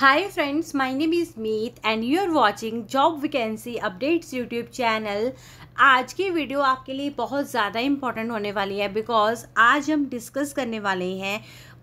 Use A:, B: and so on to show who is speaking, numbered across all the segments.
A: Hi friends, my name is Meet and you are watching Job Vacancy Updates YouTube channel. आज की video आपके लिए बहुत ज़्यादा इम्पॉर्टेंट होने वाली है बिकॉज आज हम डिस्कस करने वाले हैं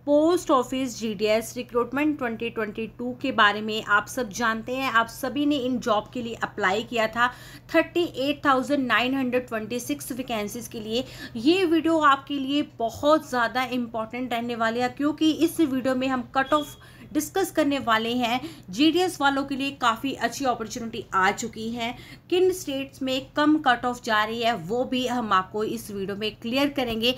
A: पोस्ट ऑफिस जीडीएस रिक्रूटमेंट 2022 के बारे में आप सब जानते हैं आप सभी ने इन जॉब के लिए अप्लाई किया था 38,926 वैकेंसीज़ के लिए ये वीडियो आपके लिए बहुत ज़्यादा इम्पॉर्टेंट रहने वाली है क्योंकि इस वीडियो में हम कट ऑफ डिस्कस करने वाले हैं जीडीएस वालों के लिए काफ़ी अच्छी अपॉर्चुनिटी आ चुकी है किन स्टेट्स में कम कट ऑफ जा रही है वो भी हम आपको इस वीडियो में क्लियर करेंगे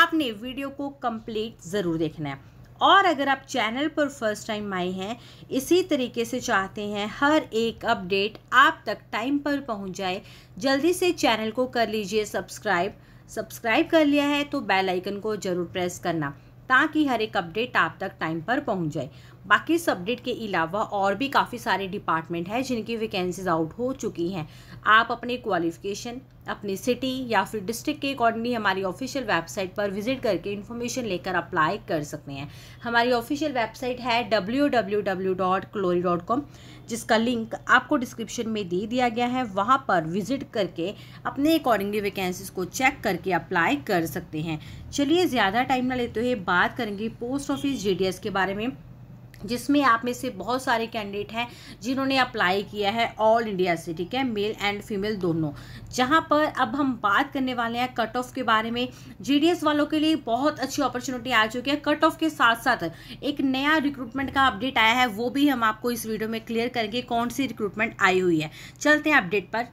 A: आपने वीडियो को कंप्लीट ज़रूर देखना है और अगर आप चैनल पर फर्स्ट टाइम आए हैं इसी तरीके से चाहते हैं हर एक अपडेट आप तक टाइम पर पहुंच जाए जल्दी से चैनल को कर लीजिए सब्सक्राइब सब्सक्राइब कर लिया है तो बेल आइकन को ज़रूर प्रेस करना ताकि हर एक अपडेट आप तक टाइम पर पहुंच जाए बाकी सब्जेक्ट के अलावा और भी काफ़ी सारे डिपार्टमेंट हैं जिनकी वैकेंसीज आउट हो चुकी हैं आप अपने क्वालिफिकेशन अपनी सिटी या फिर डिस्ट्रिक्ट के अकॉर्डिंगली हमारी ऑफिशियल वेबसाइट पर विजिट करके इन्फॉर्मेशन लेकर अप्लाई कर सकते हैं हमारी ऑफिशियल वेबसाइट है www.clori.com जिसका लिंक आपको डिस्क्रिप्शन में दे दिया गया है वहाँ पर विजिट करके अपने अकॉर्डिंगली वैकेंसीज को चेक करके अप्लाई कर सकते हैं चलिए ज़्यादा टाइम ना लेते हुए बात करेंगे पोस्ट ऑफिस जी के बारे में जिसमें आप में से बहुत सारे कैंडिडेट हैं जिन्होंने अप्लाई किया है ऑल इंडिया से ठीक है मेल एंड फीमेल दोनों जहां पर अब हम बात करने वाले हैं कट ऑफ के बारे में जीडीएस वालों के लिए बहुत अच्छी अपॉर्चुनिटी आ चुकी है कट ऑफ के साथ साथ एक नया रिक्रूटमेंट का अपडेट आया है वो भी हम आपको इस वीडियो में क्लियर करेंगे कौन सी रिक्रूटमेंट आई हुई है चलते हैं अपडेट पर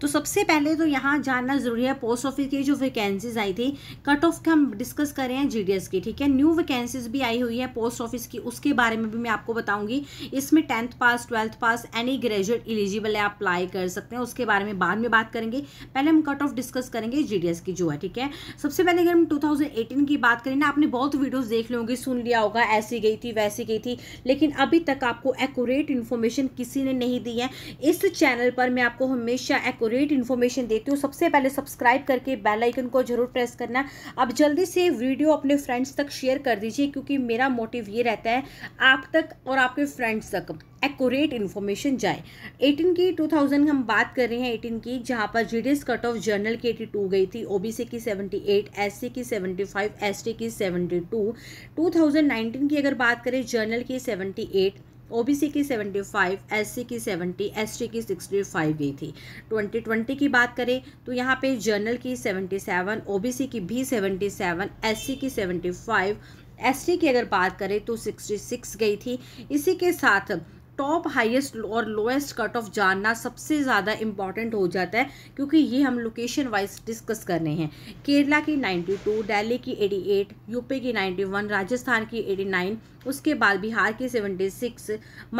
A: तो सबसे पहले तो यहाँ जानना ज़रूरी है पोस्ट ऑफिस की जो वैकेंसीज आई थी कट ऑफ का हम डिस्कस कर रहे हैं जीडीएस की ठीक है न्यू वैकेंसीज भी आई हुई है पोस्ट ऑफिस की उसके बारे में भी मैं आपको बताऊंगी इसमें tenth pass twelfth pass any graduate eligible है अप्लाई कर सकते हैं उसके बारे में बाद में बात करेंगे पहले हम कट ऑफ डिस्कस करेंगे जी की जो है ठीक है सबसे पहले अगर हम टू की बात करें ना आपने बहुत वीडियोज़ देख ली होंगी सुन लिया होगा ऐसी गई थी वैसी गई थी लेकिन अभी तक आपको एकट इन्फॉर्मेशन किसी ने नहीं दी है इस चैनल पर मैं आपको हमेशा एक रेट इन्फॉर्मेशन देती हूँ सबसे पहले सब्सक्राइब करके बेल आइकन को जरूर प्रेस करना आप जल्दी से वीडियो अपने फ्रेंड्स तक शेयर कर दीजिए क्योंकि मेरा मोटिव ये रहता है आप तक और आपके फ्रेंड्स तक एक्यूरेट इन्फॉर्मेशन जाए 18 की 2000 हम बात कर रहे हैं 18 की जहाँ पर जी कट ऑफ जर्नल की 82 गई थी ओबीसी की 78 एससी की 75 एसटी की 72 2019 की अगर बात करें जर्नल की 78 ओबीसी की 75, एससी की 70, एसटी की 65 गई थी 2020 की बात करें तो यहाँ पे जर्नल की 77, ओबीसी की भी 77, एससी की 75, एसटी की अगर बात करें तो 66 गई थी इसी के साथ टॉप हाईएस्ट और लोएस्ट कट ऑफ जानना सबसे ज़्यादा इम्पॉर्टेंट हो जाता है क्योंकि ये हम लोकेशन वाइज डिस्कस कर रहे हैं केरला की 92 दिल्ली की 88 यूपी की 91 राजस्थान की 89 उसके बाद बिहार की 76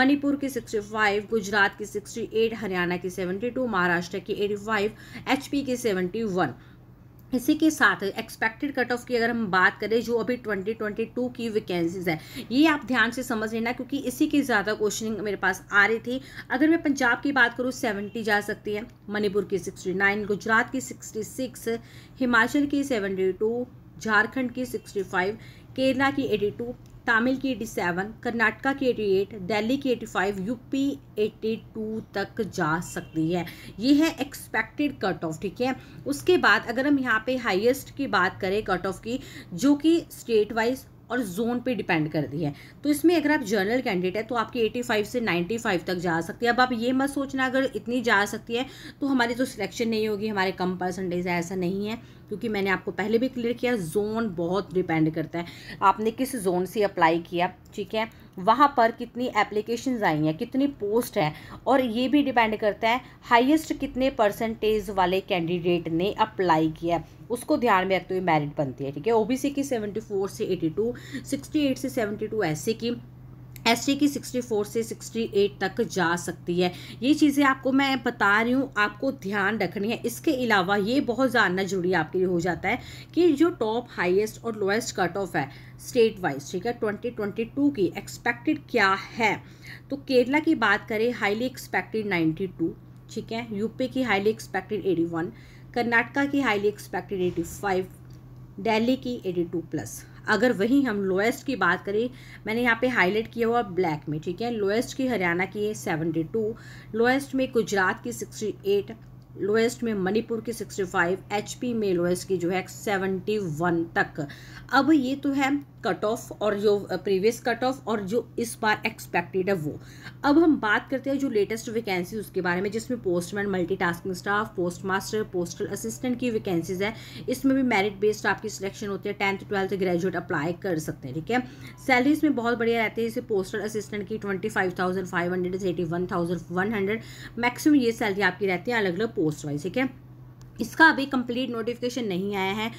A: मणिपुर की 65 गुजरात की 68 हरियाणा की 72 महाराष्ट्र की 85 एचपी की 71 इसी के साथ एक्सपेक्टेड कट ऑफ की अगर हम बात करें जो अभी 2022 की वैकेंसीज है ये आप ध्यान से समझ लेना क्योंकि इसी के ज़्यादा क्वेश्चनिंग मेरे पास आ रही थी अगर मैं पंजाब की बात करूँ 70 जा सकती है मणिपुर की 69 गुजरात की 66 हिमाचल की 72 झारखंड की 65 केरला की 82 तमिल की एटी सेवन कर्नाटका की एटी एट दिल्ली की eighty five UP eighty two तक जा सकती है ये है एक्सपेक्टेड कट ऑफ ठीक है उसके बाद अगर हम यहाँ पे हाईएस्ट की बात करें कट ऑफ की जो कि स्टेट वाइज और जोन पे डिपेंड कर दी है तो इसमें अगर आप जर्नल कैंडिडेट है तो आपकी 85 से 95 तक जा सकती है अब आप ये मत सोचना अगर इतनी जा सकती है तो हमारी तो सिलेक्शन नहीं होगी हमारे कम परसेंटेज है ऐसा नहीं है क्योंकि मैंने आपको पहले भी क्लियर किया जोन बहुत डिपेंड करता है आपने किस जोन से अप्लाई किया ठीक है वहाँ पर कितनी एप्लीकेशन आई हैं कितनी पोस्ट हैं और ये भी डिपेंड करता है हाईएस्ट कितने परसेंटेज वाले कैंडिडेट ने अप्लाई किया है उसको ध्यान में रखते हुए मेरिट बनती है ठीक है ओबीसी की 74 से 82 68 से 72 ऐसे की एस की 64 से 68 तक जा सकती है ये चीज़ें आपको मैं बता रही हूँ आपको ध्यान रखनी है इसके अलावा ये बहुत जानना जरूरी आपके लिए हो जाता है कि जो टॉप हाईएस्ट और लोएस्ट कट ऑफ है स्टेट वाइज ठीक है 2022 की एक्सपेक्टेड क्या है तो केरला की बात करें हाईली एक्सपेक्टेड 92 ठीक है यूपी की हाईली एक्सपेक्टेड एटी कर्नाटका की हाईली एक्सपेक्टेड एटी दिल्ली की 82 प्लस अगर वहीं हम लोएस्ट की बात करें मैंने यहाँ पे हाईलाइट किया हुआ ब्लैक में ठीक है लोएस्ट की हरियाणा की है सेवेंटी टू लोएस्ट में गुजरात की सिक्सटी एट लोएस्ट में मणिपुर की सिक्सटी फाइव एच पी में लोएस्ट की जो है सेवेंटी वन तक अब ये तो है कट ऑफ और जो प्रीवियस कट ऑफ और जो इस बार एक्सपेक्टेड है वो अब हम बात करते हैं जो लेटेस्ट वैकेंसी उसके बारे में जिसमें postman multitasking staff post master postal assistant की वैकेंसीज है इसमें भी मेरिट बेस्ड आपकी सिलेक्शन होती है टेंथ ट्वेल्थ ग्रेजुएट अप्लाई कर सकते हैं ठीक है सैलरी इसमें बहुत बढ़िया रहती है जैसे पोस्टल असिस्टेंट की twenty five thousand five hundred eighty one thousand one hundred maximum ये सैलरी आपकी रहती है अलग अलग पोस्ट वाइज ठीक है इसका अभी कंप्लीट नोटिफिकेशन नहीं आया है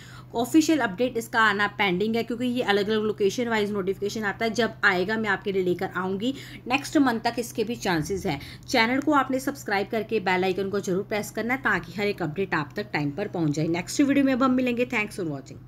A: ऑफिशियल अपडेट इसका आना पेंडिंग है क्योंकि ये अलग अलग लोकेशन वाइज नोटिफिकेशन आता है जब आएगा मैं आपके लिए लेकर आऊँगी नेक्स्ट मंथ तक इसके भी चांसेस हैं चैनल को आपने सब्सक्राइब करके बेल आइकन को जरूर प्रेस करना ताकि हर एक अपडेट आप तक टाइम पर पहुंच जाए नेक्स्ट वीडियो में अब हम मिलेंगे थैंक्स फॉर वॉचिंग